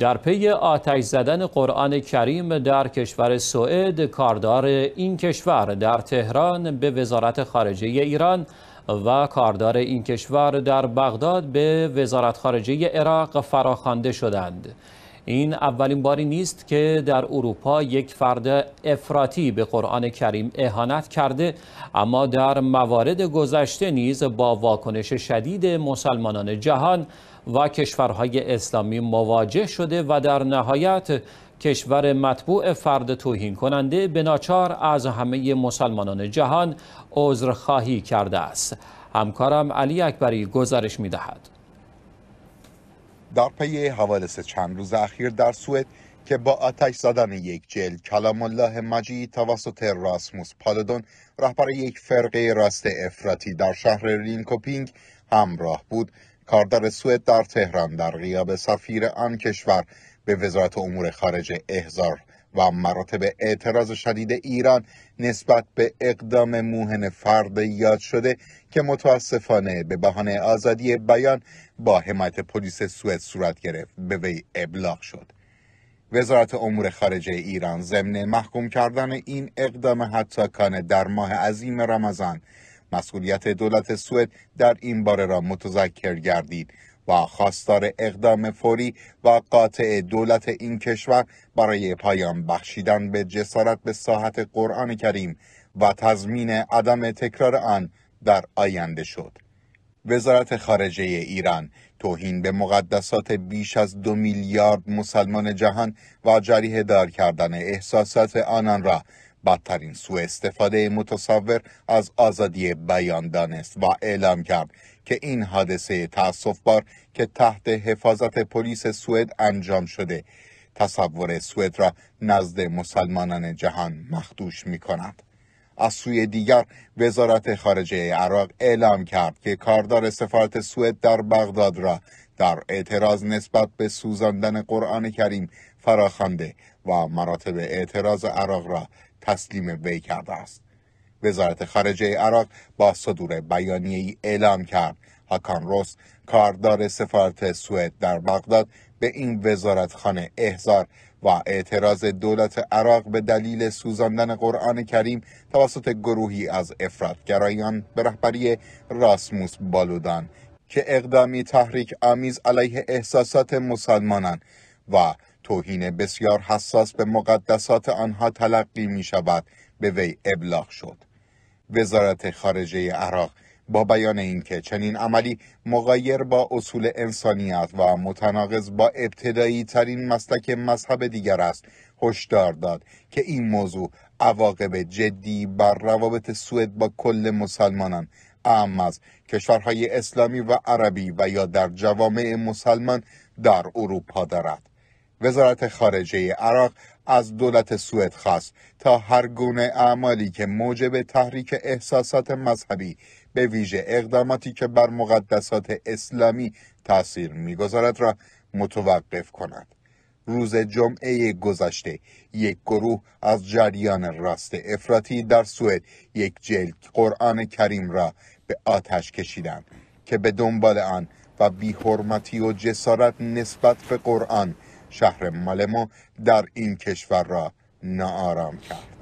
در پی آتش زدن قرآن کریم در کشور سوئد کاردار این کشور در تهران به وزارت خارجه ایران و کاردار این کشور در بغداد به وزارت خارجه عراق فراخوانده شدند این اولین باری نیست که در اروپا یک فرد افراطی به قرآن کریم اهانت کرده اما در موارد گذشته نیز با واکنش شدید مسلمانان جهان و کشورهای اسلامی مواجه شده و در نهایت کشور مطبوع فرد توهین کننده به ناچار از همه مسلمانان جهان عذرخواهی کرده است همکارم علی اکبری گزارش می‌دهد. در پی حوادث چند روز اخیر در سوئد که با آتش زدن یک جل کلام الله مجید توسط راسموس پالدون رهبر یک فرقه راست افراطی در شهر رینکوپینگ همراه بود کاردار سوئد در تهران در غیاب سفیر آن کشور به وزارت امور خارجه احضار و مراتب اعتراض شدید ایران نسبت به اقدام موهن فرد یاد شده که متاسفانه به بهانه آزادی بیان با حمایت پلیس سوئد صورت گرفت به وی ابلاغ شد وزارت امور خارجه ایران ضمن محکوم کردن این اقدام حتاکانه در ماه عظیم رمضان مسئولیت دولت سوئد در این باره را متذکر گردید و خواستار اقدام فوری و قاطع دولت این کشور برای پایان بخشیدن به جسارت به ساحت قرآن کریم و تضمین عدم تکرار آن در آینده شد. وزارت خارجه ایران توهین به مقدسات بیش از دو میلیارد مسلمان جهان و جریه دار کردن احساسات آنان را بدترین سوء استفاده متصور از آزادی بیان دانست و اعلام کرد که این حادثه تاسف بار که تحت حفاظت پلیس سوئد انجام شده تصور سوئد را نزد مسلمانان جهان مخدوش می کند. از سوی دیگر وزارت خارجه عراق اعلام کرد که کاردار سفارت سوئد در بغداد را در اعتراض نسبت به سوزاندن قرآن کریم فراخوانده و مراتب اعتراض عراق را تسلیم وی کرده است وزارت خارجه عراق با صدور ای اعلام کرد هاکان روس کاردار سفارت سوئد در بغداد به این وزارتخانه احضار و اعتراض دولت عراق به دلیل سوزاندن قرآن کریم توسط گروهی از افرادگرایان به رهبری راسموس بالودان که اقدامی تحریک آمیز علیه احساسات مسلمانان و توهین بسیار حساس به مقدسات آنها تلقی می شود به وی ابلاغ شد وزارت خارجه عراق با بیان اینکه چنین عملی مغایر با اصول انسانیت و متناقض با ابتدایی ترین مسلک مذهب دیگر است هشدار داد که این موضوع عواقب جدی بر روابط سوئد با کل مسلمانان اهم از کشورهای اسلامی و عربی و یا در جوامع مسلمان در اروپا دارد وزارت خارجه عراق از دولت سوئد خواست تا هر گونه اعمالی که موجب تحریک احساسات مذهبی به ویژه اقداماتی که بر مقدسات اسلامی تاثیر میگذارد را متوقف کند روز جمعه گذشته یک گروه از جریان راست افراطی در سوئد یک جلد قرآن کریم را به آتش کشیدند که به دنبال آن و بیحرمتی و جسارت نسبت به قرآن شهر مالمو در این کشور را ناآرام کرد